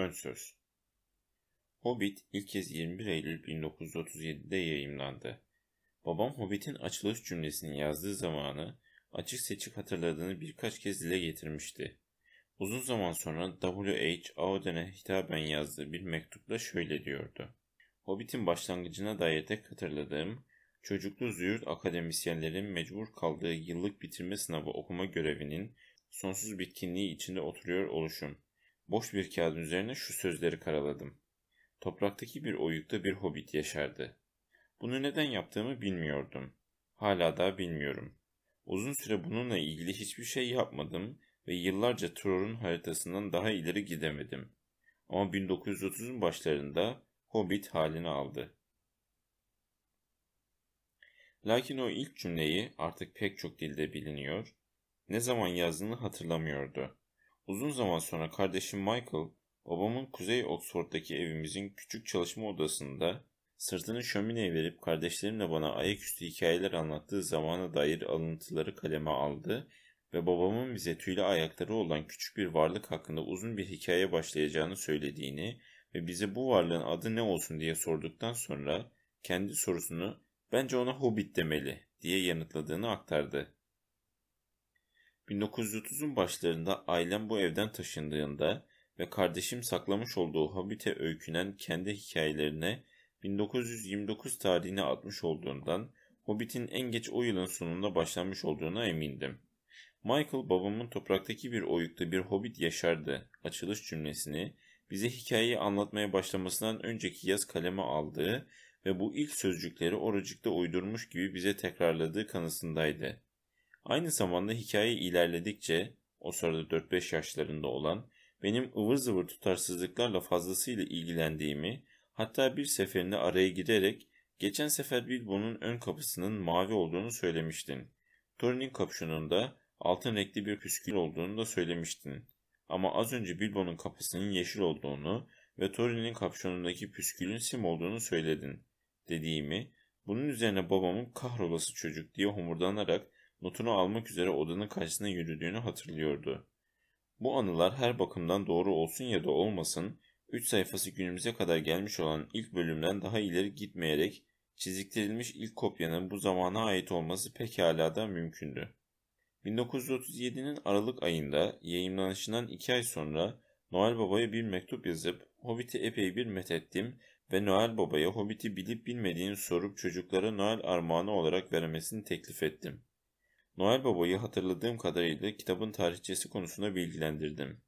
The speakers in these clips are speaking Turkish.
Ön Söz Hobbit ilk kez 21 Eylül 1937'de yayımlandı. Babam Hobbit'in açılış cümlesini yazdığı zamanı açık seçik hatırladığını birkaç kez dile getirmişti. Uzun zaman sonra W.H. Auden'e hitaben yazdığı bir mektupla şöyle diyordu. Hobbit'in başlangıcına dair tek hatırladığım, çocuklu züğürt akademisyenlerin mecbur kaldığı yıllık bitirme sınavı okuma görevinin sonsuz bitkinliği içinde oturuyor oluşum. Boş bir kağıdın üzerine şu sözleri karaladım. Topraktaki bir oyukta bir hobbit yaşardı. Bunu neden yaptığımı bilmiyordum. Hala da bilmiyorum. Uzun süre bununla ilgili hiçbir şey yapmadım ve yıllarca Tror'un haritasından daha ileri gidemedim. Ama 1930'un başlarında Hobbit halini aldı. Lakin o ilk cümleyi artık pek çok dilde biliniyor, ne zaman yazdığını hatırlamıyordu. Uzun zaman sonra kardeşim Michael, babamın Kuzey Oxford'daki evimizin küçük çalışma odasında sırtını şömineye verip kardeşlerimle bana ayaküstü hikayeler anlattığı zamana dair alıntıları kaleme aldı ve babamın bize tüylü ayakları olan küçük bir varlık hakkında uzun bir hikaye başlayacağını söylediğini ve bize bu varlığın adı ne olsun diye sorduktan sonra kendi sorusunu bence ona hobbit demeli diye yanıtladığını aktardı. 1930'un başlarında ailem bu evden taşındığında ve kardeşim saklamış olduğu Hobbit'e öykünen kendi hikayelerine 1929 tarihine atmış olduğundan Hobbit'in en geç o yılın sonunda başlanmış olduğuna emindim. Michael babamın topraktaki bir oyukta bir hobbit yaşardı açılış cümlesini bize hikayeyi anlatmaya başlamasından önceki yaz kaleme aldığı ve bu ilk sözcükleri oracıkta uydurmuş gibi bize tekrarladığı kanısındaydı. Aynı zamanda hikaye ilerledikçe o sırada 4-5 yaşlarında olan benim ıvır zıvır tutarsızlıklarla fazlasıyla ilgilendiğimi hatta bir seferinde araya giderek geçen sefer Bilbo'nun ön kapısının mavi olduğunu söylemiştin. Torin'in kapşonunda altın renkli bir püskül olduğunu da söylemiştin. Ama az önce Bilbo'nun kapısının yeşil olduğunu ve Torin'in kapşonundaki püskülün sim olduğunu söyledin dediğimi bunun üzerine babamın kahrolası çocuk diye homurdanarak notunu almak üzere odanın karşısına yürüdüğünü hatırlıyordu. Bu anılar her bakımdan doğru olsun ya da olmasın, üç sayfası günümüze kadar gelmiş olan ilk bölümden daha ileri gitmeyerek çiziktirilmiş ilk kopyanın bu zamana ait olması pekala da mümkündü. 1937'nin Aralık ayında yayınlanışından iki ay sonra Noel Baba'ya bir mektup yazıp Hobbit'i epey bir methettim ve Noel Baba'ya Hobbit'i bilip bilmediğini sorup çocuklara Noel armağanı olarak vermesini teklif ettim. Noel Baba'yı hatırladığım kadarıyla kitabın tarihçesi konusunda bilgilendirdim.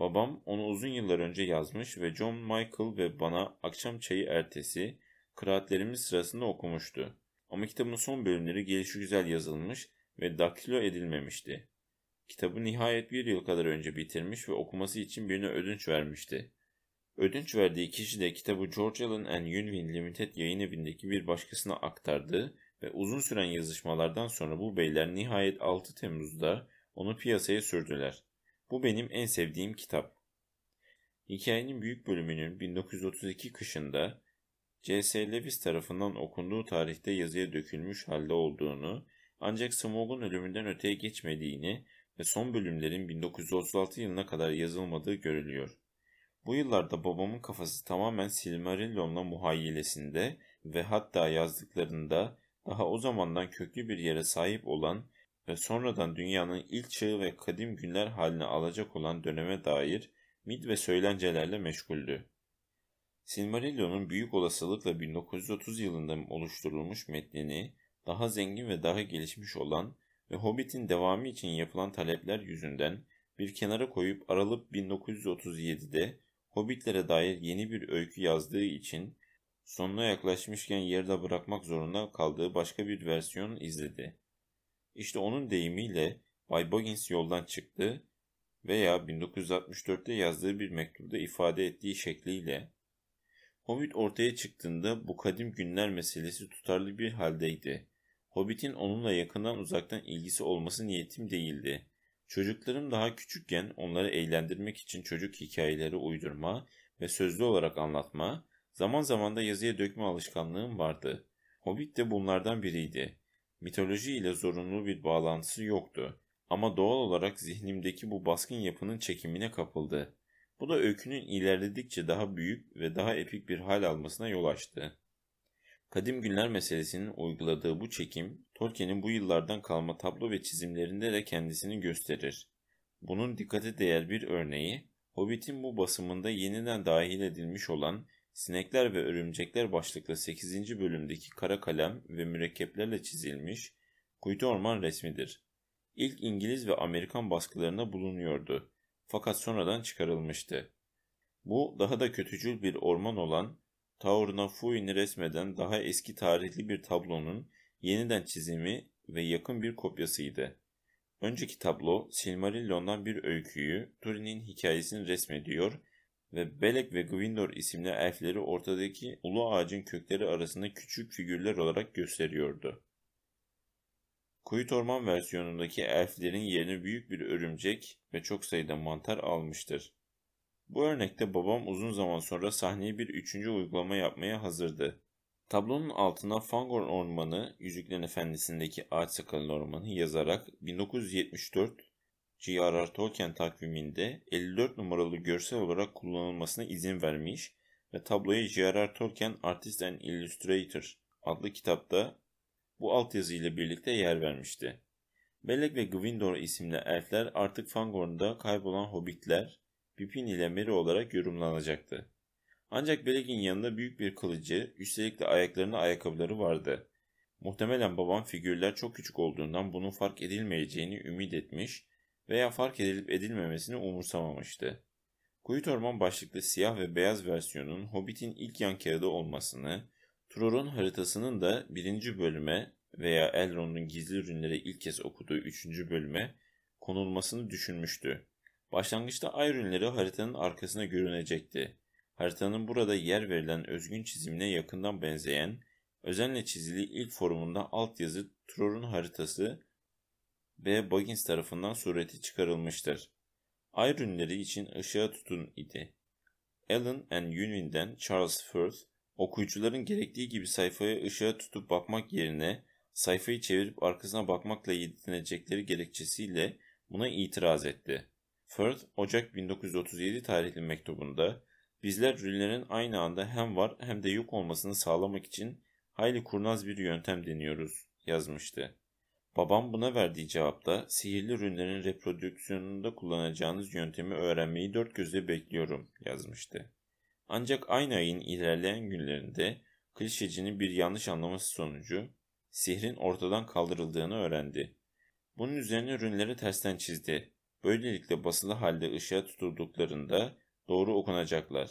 Babam onu uzun yıllar önce yazmış ve John Michael ve bana akşam çayı ertesi kıraatlerimiz sırasında okumuştu. Ama kitabın son bölümleri gelişi güzel yazılmış ve daktilo edilmemişti. Kitabı nihayet bir yıl kadar önce bitirmiş ve okuması için birine ödünç vermişti. Ödünç verdiği kişi de kitabı George Allen and Unwin Limited yayın evindeki bir başkasına aktardı ve uzun süren yazışmalardan sonra bu beyler nihayet 6 Temmuz'da onu piyasaya sürdüler. Bu benim en sevdiğim kitap. Hikayenin büyük bölümünün 1932 kışında C.S. Lewis tarafından okunduğu tarihte yazıya dökülmüş halde olduğunu, ancak Smog'un ölümünden öteye geçmediğini ve son bölümlerin 1936 yılına kadar yazılmadığı görülüyor. Bu yıllarda babamın kafası tamamen Silmarillion'la muhayyilesinde ve hatta yazdıklarında daha o zamandan köklü bir yere sahip olan ve sonradan dünyanın ilk çağı ve kadim günler haline alacak olan döneme dair mit ve söylencelerle meşguldü. Silmarillion'un büyük olasılıkla 1930 yılında oluşturulmuş metnini daha zengin ve daha gelişmiş olan ve Hobbit'in devamı için yapılan talepler yüzünden bir kenara koyup Aralık 1937'de Hobbitlere dair yeni bir öykü yazdığı için Sonuna yaklaşmışken yerde bırakmak zorunda kaldığı başka bir versiyonu izledi. İşte onun deyimiyle Bay Boggins yoldan çıktı veya 1964'te yazdığı bir mektupta ifade ettiği şekliyle Hobbit ortaya çıktığında bu kadim günler meselesi tutarlı bir haldeydi. Hobbit'in onunla yakından uzaktan ilgisi olması niyetim değildi. Çocuklarım daha küçükken onları eğlendirmek için çocuk hikayeleri uydurma ve sözlü olarak anlatma, Zaman zaman da yazıya dökme alışkanlığım vardı. Hobbit de bunlardan biriydi. Mitoloji ile zorunlu bir bağlantısı yoktu. Ama doğal olarak zihnimdeki bu baskın yapının çekimine kapıldı. Bu da öykünün ilerledikçe daha büyük ve daha epik bir hal almasına yol açtı. Kadim günler meselesinin uyguladığı bu çekim, Tolkien'in bu yıllardan kalma tablo ve çizimlerinde de kendisini gösterir. Bunun dikkate değer bir örneği, Hobbit'in bu basımında yeniden dahil edilmiş olan Sinekler ve Örümcekler başlıklı 8. bölümdeki kara kalem ve mürekkeplerle çizilmiş Kuytu Orman resmidir. İlk İngiliz ve Amerikan baskılarında bulunuyordu fakat sonradan çıkarılmıştı. Bu daha da kötücül bir orman olan Taurnafuin'i resmeden daha eski tarihli bir tablonun yeniden çizimi ve yakın bir kopyasıydı. Önceki tablo Silmarillion'dan bir öyküyü, Turin'in hikayesini resmediyor ve Belek ve Gwyndor isimli elfleri ortadaki ulu ağacın kökleri arasında küçük figürler olarak gösteriyordu. Kuyut Orman versiyonundaki elflerin yerini büyük bir örümcek ve çok sayıda mantar almıştır. Bu örnekte babam uzun zaman sonra sahneye bir üçüncü uygulama yapmaya hazırdı. Tablonun altına Fangorn Ormanı, Yüzüklerin Efendisi'ndeki Ağaç Sakalın Ormanı yazarak 1974 J.R.R. Tolkien takviminde 54 numaralı görsel olarak kullanılmasına izin vermiş ve tabloyu J.R.R. Tolkien Artist and Illustrator adlı kitapta bu altyazı ile birlikte yer vermişti. Melek ve Gwyndor isimli elfler artık Fangorn'da kaybolan hobbitler Pippin ile Merry olarak yorumlanacaktı. Ancak Beleg'in yanında büyük bir kılıcı, üstelik de ayaklarında ayakkabıları vardı. Muhtemelen babam figürler çok küçük olduğundan bunun fark edilmeyeceğini ümit etmiş veya fark edilip edilmemesini umursamamıştı. Kuyut Orman başlıklı siyah ve beyaz versiyonun Hobbit'in ilk yan kağıdı olmasını, Tror'un haritasının da birinci bölüme veya Elrond'un gizli ürünleri ilk kez okuduğu üçüncü bölüme konulmasını düşünmüştü. Başlangıçta ay ürünleri haritanın arkasına görünecekti. Haritanın burada yer verilen özgün çizimine yakından benzeyen, özenle çizili ilk forumunda alt yazı Tror'un haritası B. Baggins tarafından sureti çıkarılmıştır. Ay ürünleri için ışığa tutun idi. Allen and Unwin'den Charles Firth, okuyucuların gerektiği gibi sayfaya ışığa tutup bakmak yerine sayfayı çevirip arkasına bakmakla yetinecekleri gerekçesiyle buna itiraz etti. Firth, Ocak 1937 tarihli mektubunda bizler rüllerin aynı anda hem var hem de yok olmasını sağlamak için hayli kurnaz bir yöntem deniyoruz yazmıştı. Babam buna verdiği cevapta sihirli ürünlerin reprodüksiyonunda kullanacağınız yöntemi öğrenmeyi dört gözle bekliyorum yazmıştı. Ancak aynı ayın ilerleyen günlerinde klişecinin bir yanlış anlaması sonucu sihrin ortadan kaldırıldığını öğrendi. Bunun üzerine ürünleri tersten çizdi. Böylelikle basılı halde ışığa tutulduklarında doğru okunacaklar.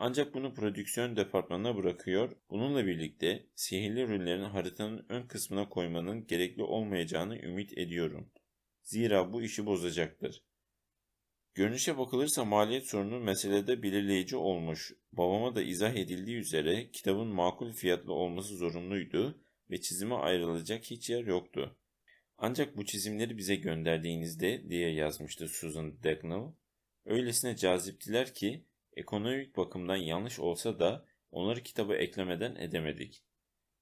Ancak bunu prodüksiyon departmanına bırakıyor. Bununla birlikte sihirli ürünlerin haritanın ön kısmına koymanın gerekli olmayacağını ümit ediyorum. Zira bu işi bozacaktır. Görünüşe bakılırsa maliyet sorunu meselede belirleyici olmuş. Babama da izah edildiği üzere kitabın makul fiyatlı olması zorunluydu ve çizime ayrılacak hiç yer yoktu. Ancak bu çizimleri bize gönderdiğinizde diye yazmıştı Susan Degnall. Öylesine caziptiler ki Ekonomik bakımdan yanlış olsa da onları kitaba eklemeden edemedik.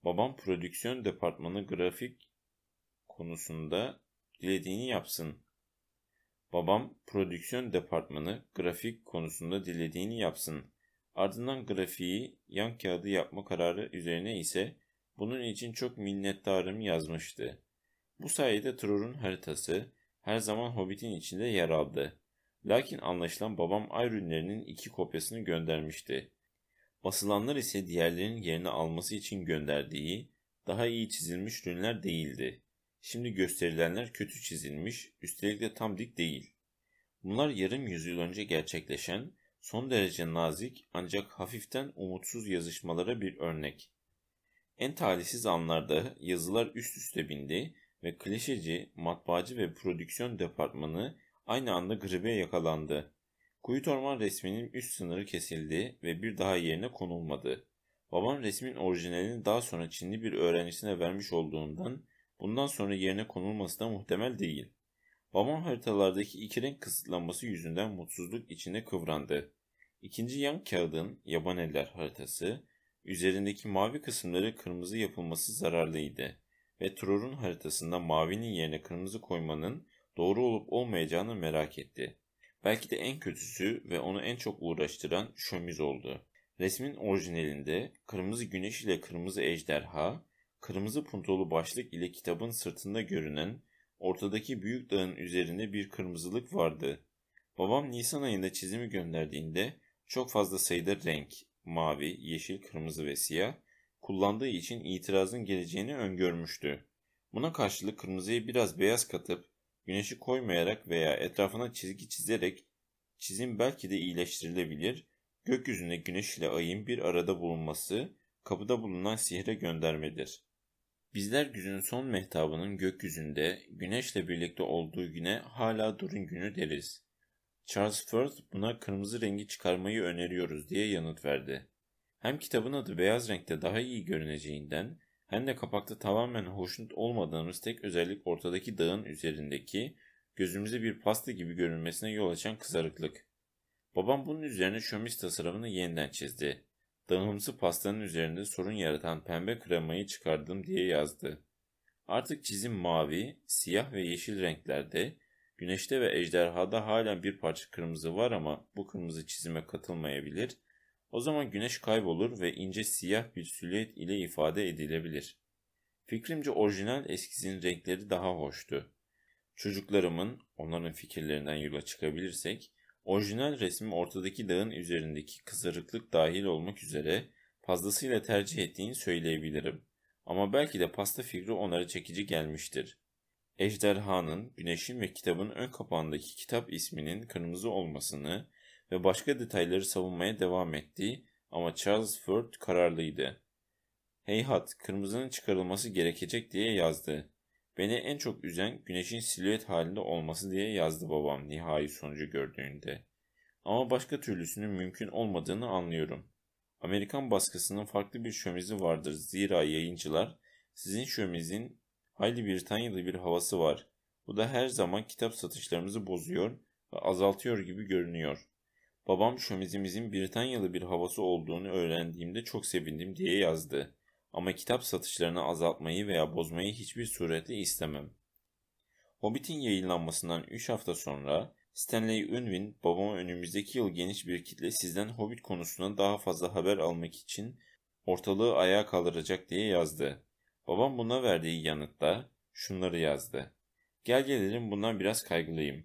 Babam prodüksiyon departmanı grafik konusunda dilediğini yapsın. Babam prodüksiyon departmanı grafik konusunda dilediğini yapsın. Ardından grafiği yan kağıdı yapma kararı üzerine ise bunun için çok minnettarım yazmıştı. Bu sayede Tror'un haritası her zaman Hobbit'in içinde yer aldı. Lakin anlaşılan babam ay ürünlerinin iki kopyasını göndermişti. Basılanlar ise diğerlerinin yerini alması için gönderdiği, daha iyi çizilmiş ürünler değildi. Şimdi gösterilenler kötü çizilmiş, üstelik de tam dik değil. Bunlar yarım yüzyıl önce gerçekleşen, son derece nazik ancak hafiften umutsuz yazışmalara bir örnek. En talihsiz anlarda yazılar üst üste bindi ve klişeci, matbaacı ve prodüksiyon departmanı aynı anda gribe yakalandı. Kuyut Orman resminin üst sınırı kesildi ve bir daha yerine konulmadı. Babam resmin orijinalini daha sonra Çinli bir öğrencisine vermiş olduğundan bundan sonra yerine konulması da muhtemel değil. Babam haritalardaki iki renk kısıtlanması yüzünden mutsuzluk içinde kıvrandı. İkinci yan kağıdın yaban eller haritası, üzerindeki mavi kısımları kırmızı yapılması zararlıydı ve Tror'un haritasında mavinin yerine kırmızı koymanın doğru olup olmayacağını merak etti. Belki de en kötüsü ve onu en çok uğraştıran şömiz oldu. Resmin orijinalinde kırmızı güneş ile kırmızı ejderha, kırmızı puntolu başlık ile kitabın sırtında görünen ortadaki büyük dağın üzerinde bir kırmızılık vardı. Babam Nisan ayında çizimi gönderdiğinde çok fazla sayıda renk, mavi, yeşil, kırmızı ve siyah kullandığı için itirazın geleceğini öngörmüştü. Buna karşılık kırmızıyı biraz beyaz katıp güneşi koymayarak veya etrafına çizgi çizerek çizim belki de iyileştirilebilir, gökyüzünde güneş ile ayın bir arada bulunması kapıda bulunan sihre göndermedir. Bizler güzün son mehtabının gökyüzünde güneşle birlikte olduğu güne hala durun günü deriz. Charles Firth buna kırmızı rengi çıkarmayı öneriyoruz diye yanıt verdi. Hem kitabın adı beyaz renkte daha iyi görüneceğinden hem de kapakta tamamen hoşnut olmadığımız tek özellik ortadaki dağın üzerindeki gözümüze bir pasta gibi görünmesine yol açan kızarıklık. Babam bunun üzerine şömiz tasarımını yeniden çizdi. Dağımsı pastanın üzerinde sorun yaratan pembe kremayı çıkardım diye yazdı. Artık çizim mavi, siyah ve yeşil renklerde, güneşte ve ejderhada halen bir parça kırmızı var ama bu kırmızı çizime katılmayabilir o zaman güneş kaybolur ve ince siyah bir silüet ile ifade edilebilir. Fikrimce orijinal eskizin renkleri daha hoştu. Çocuklarımın, onların fikirlerinden yola çıkabilirsek, orijinal resmi ortadaki dağın üzerindeki kızarıklık dahil olmak üzere fazlasıyla tercih ettiğini söyleyebilirim. Ama belki de pasta fikri onlara çekici gelmiştir. Ejderhanın, güneşin ve kitabın ön kapağındaki kitap isminin kırmızı olmasını ve başka detayları savunmaya devam ettiği ama Charles Ford kararlıydı. Heyhat, kırmızının çıkarılması gerekecek diye yazdı. Beni en çok üzen güneşin silüet halinde olması diye yazdı babam nihai sonucu gördüğünde. Ama başka türlüsünün mümkün olmadığını anlıyorum. Amerikan baskısının farklı bir şömizi vardır zira yayıncılar sizin şömizin hayli Britanyalı bir havası var. Bu da her zaman kitap satışlarımızı bozuyor ve azaltıyor gibi görünüyor. Babam şömizimizin Britanyalı bir havası olduğunu öğrendiğimde çok sevindim diye yazdı. Ama kitap satışlarını azaltmayı veya bozmayı hiçbir surette istemem. Hobbit'in yayınlanmasından 3 hafta sonra Stanley Unwin babama önümüzdeki yıl geniş bir kitle sizden Hobbit konusuna daha fazla haber almak için ortalığı ayağa kaldıracak diye yazdı. Babam buna verdiği yanıtta şunları yazdı. Gel gelelim bundan biraz kaygılıyım.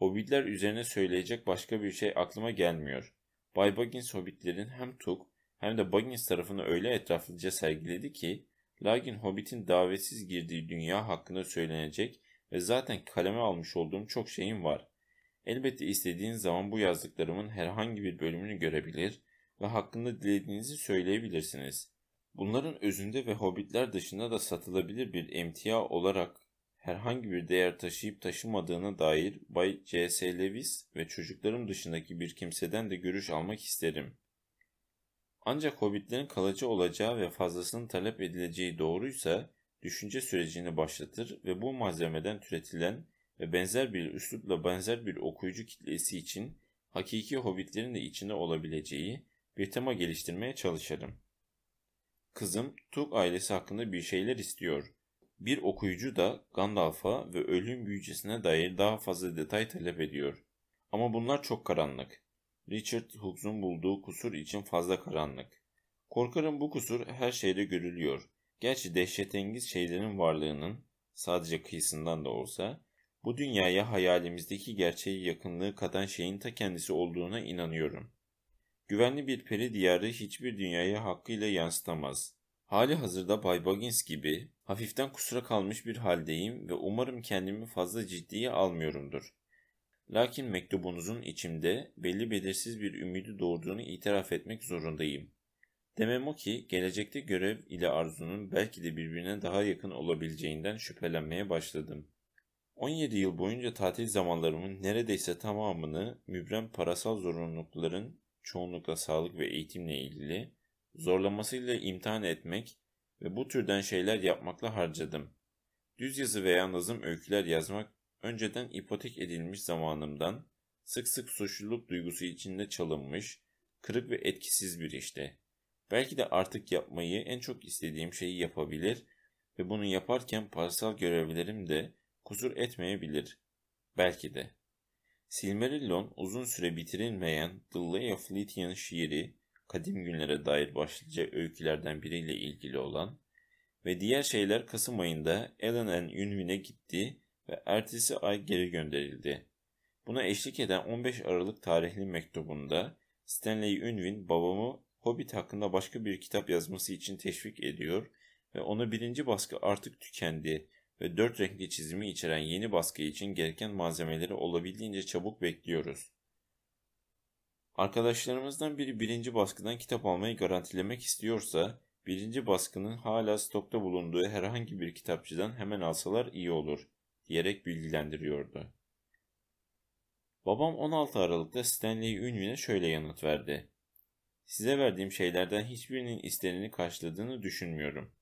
Hobbitler üzerine söyleyecek başka bir şey aklıma gelmiyor. Bay Baggins Hobbitlerin hem Tuk hem de Baggins tarafını öyle etraflıca sergiledi ki lakin Hobbit'in davetsiz girdiği dünya hakkında söylenecek ve zaten kaleme almış olduğum çok şeyim var. Elbette istediğiniz zaman bu yazdıklarımın herhangi bir bölümünü görebilir ve hakkında dilediğinizi söyleyebilirsiniz. Bunların özünde ve hobbitler dışında da satılabilir bir emtia olarak herhangi bir değer taşıyıp taşımadığına dair Bay C.S. Lewis ve çocuklarım dışındaki bir kimseden de görüş almak isterim. Ancak hobbitlerin kalıcı olacağı ve fazlasının talep edileceği doğruysa düşünce sürecini başlatır ve bu malzemeden türetilen ve benzer bir üslupla benzer bir okuyucu kitlesi için hakiki hobbitlerin de içinde olabileceği bir tema geliştirmeye çalışırım. Kızım Tuk ailesi hakkında bir şeyler istiyor bir okuyucu da Gandalf'a ve ölüm büyücesine dair daha fazla detay talep ediyor. Ama bunlar çok karanlık. Richard Hookes'un bulduğu kusur için fazla karanlık. Korkarım bu kusur her şeyde görülüyor. Gerçi dehşetengiz şeylerin varlığının, sadece kıyısından da olsa, bu dünyaya hayalimizdeki gerçeği yakınlığı katan şeyin ta kendisi olduğuna inanıyorum. Güvenli bir peri diyarı hiçbir dünyaya hakkıyla yansıtamaz. Hali hazırda Bay Baggins gibi hafiften kusura kalmış bir haldeyim ve umarım kendimi fazla ciddiye almıyorumdur. Lakin mektubunuzun içimde belli belirsiz bir ümidi doğurduğunu itiraf etmek zorundayım. Demem o ki gelecekte görev ile arzunun belki de birbirine daha yakın olabileceğinden şüphelenmeye başladım. 17 yıl boyunca tatil zamanlarımın neredeyse tamamını mübrem parasal zorunlulukların çoğunlukla sağlık ve eğitimle ilgili zorlamasıyla imtihan etmek ve bu türden şeyler yapmakla harcadım. Düz yazı veya nazım öyküler yazmak önceden ipotek edilmiş zamanımdan sık sık suçluluk duygusu içinde çalınmış, kırık ve etkisiz bir işti. Belki de artık yapmayı en çok istediğim şeyi yapabilir ve bunu yaparken parasal görevlerim de kusur etmeyebilir. Belki de. Silmarillon uzun süre bitirilmeyen The Lay of Lythian şiiri kadim günlere dair başlayacak öykülerden biriyle ilgili olan ve diğer şeyler Kasım ayında Ellen'in Yunvin'e gitti ve ertesi ay geri gönderildi. Buna eşlik eden 15 Aralık tarihli mektubunda Stanley Unwin babamı Hobbit hakkında başka bir kitap yazması için teşvik ediyor ve ona birinci baskı artık tükendi ve dört renkli çizimi içeren yeni baskı için gereken malzemeleri olabildiğince çabuk bekliyoruz. Arkadaşlarımızdan biri birinci baskıdan kitap almayı garantilemek istiyorsa, birinci baskının hala stokta bulunduğu herhangi bir kitapçıdan hemen alsalar iyi olur, diyerek bilgilendiriyordu. Babam 16 Aralık'ta Stanley Unwin'e şöyle yanıt verdi. Size verdiğim şeylerden hiçbirinin isteneni karşıladığını düşünmüyorum.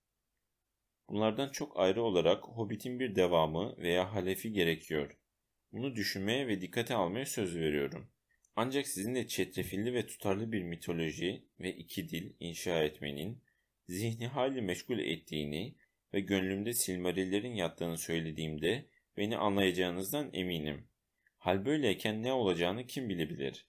Bunlardan çok ayrı olarak Hobbit'in bir devamı veya halefi gerekiyor. Bunu düşünmeye ve dikkate almaya söz veriyorum.'' Ancak sizinle çetrefilli ve tutarlı bir mitoloji ve iki dil inşa etmenin zihni hali meşgul ettiğini ve gönlümde silmarillerin yattığını söylediğimde beni anlayacağınızdan eminim. Hal böyleyken ne olacağını kim bilebilir?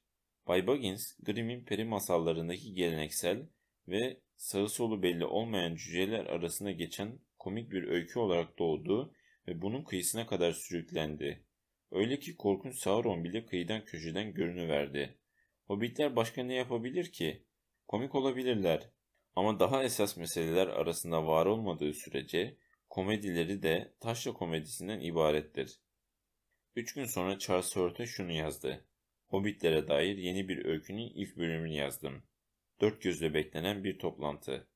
Bay Buggins, Grimm'in peri masallarındaki geleneksel ve sağı solu belli olmayan cüceler arasında geçen komik bir öykü olarak doğdu ve bunun kıyısına kadar sürüklendi. Öyle ki korkunç Sauron bile kıyıdan köşeden görünüverdi. Hobbitler başka ne yapabilir ki? Komik olabilirler. Ama daha esas meseleler arasında var olmadığı sürece komedileri de taşla komedisinden ibarettir. Üç gün sonra Charles Hurt'a şunu yazdı. Hobbitlere dair yeni bir öykünün ilk bölümünü yazdım. Dört gözle beklenen bir toplantı.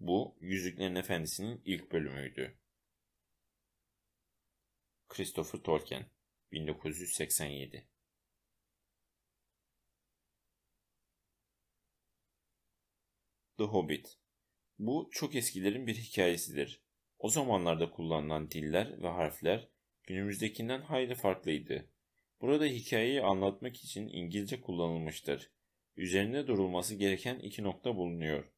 Bu Yüzüklerin Efendisi'nin ilk bölümüydü. Christopher Tolkien 1987 The Hobbit Bu çok eskilerin bir hikayesidir. O zamanlarda kullanılan diller ve harfler günümüzdekinden hayli farklıydı. Burada hikayeyi anlatmak için İngilizce kullanılmıştır. Üzerinde durulması gereken iki nokta bulunuyor.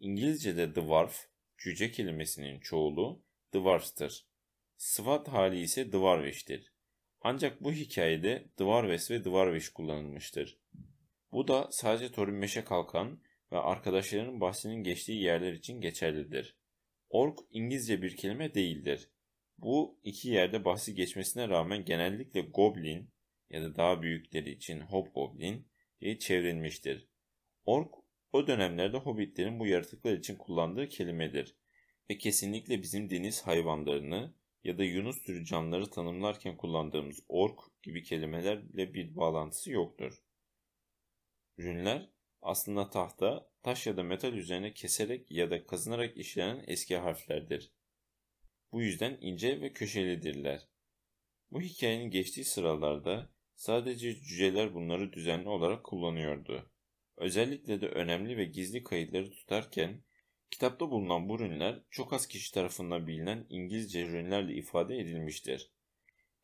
İngilizce'de dwarf, cüce kelimesinin çoğulu dwarf'tır. Sıfat hali ise dwarvish'tir. Ancak bu hikayede Dvarves ve Dvarveş kullanılmıştır. Bu da sadece Torunmeş'e kalkan ve arkadaşlarının bahsinin geçtiği yerler için geçerlidir. Ork İngilizce bir kelime değildir. Bu iki yerde bahsi geçmesine rağmen genellikle goblin ya da daha büyükleri için hobgoblin diye çevrilmiştir. Ork o dönemlerde hobbitlerin bu yaratıklar için kullandığı kelimedir ve kesinlikle bizim deniz hayvanlarını ya da Yunus türü canlıları tanımlarken kullandığımız ork gibi kelimelerle bir bağlantısı yoktur. Rünler aslında tahta, taş ya da metal üzerine keserek ya da kazınarak işlenen eski harflerdir. Bu yüzden ince ve köşelidirler. Bu hikayenin geçtiği sıralarda sadece cüceler bunları düzenli olarak kullanıyordu. Özellikle de önemli ve gizli kayıtları tutarken Kitapta bulunan bu rünler çok az kişi tarafından bilinen İngilizce rünlerle ifade edilmiştir.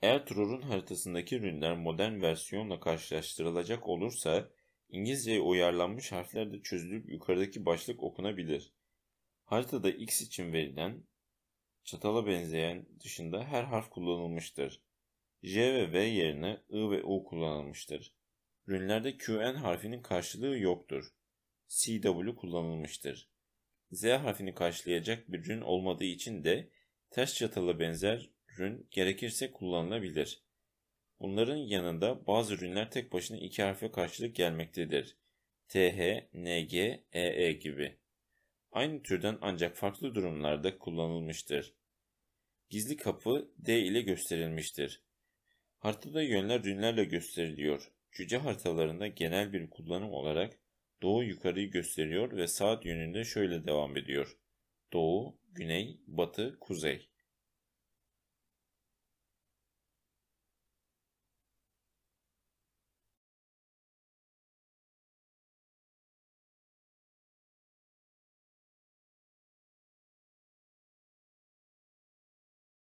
Eğer Tror'un haritasındaki rünler modern versiyonla karşılaştırılacak olursa İngilizceye uyarlanmış harfler de çözülüp yukarıdaki başlık okunabilir. Haritada X için verilen çatala benzeyen dışında her harf kullanılmıştır. J ve V yerine I ve U kullanılmıştır. Rünlerde QN harfinin karşılığı yoktur. CW kullanılmıştır. Z harfini karşılayacak bir rün olmadığı için de ters çatala benzer rün gerekirse kullanılabilir. Bunların yanında bazı rünler tek başına iki harfe karşılık gelmektedir. TH, NG, EE gibi. Aynı türden ancak farklı durumlarda kullanılmıştır. Gizli kapı D ile gösterilmiştir. Haritada yönler rünlerle gösteriliyor. Cüce haritalarında genel bir kullanım olarak Doğu yukarıyı gösteriyor ve saat yönünde şöyle devam ediyor. Doğu, güney, batı, kuzey.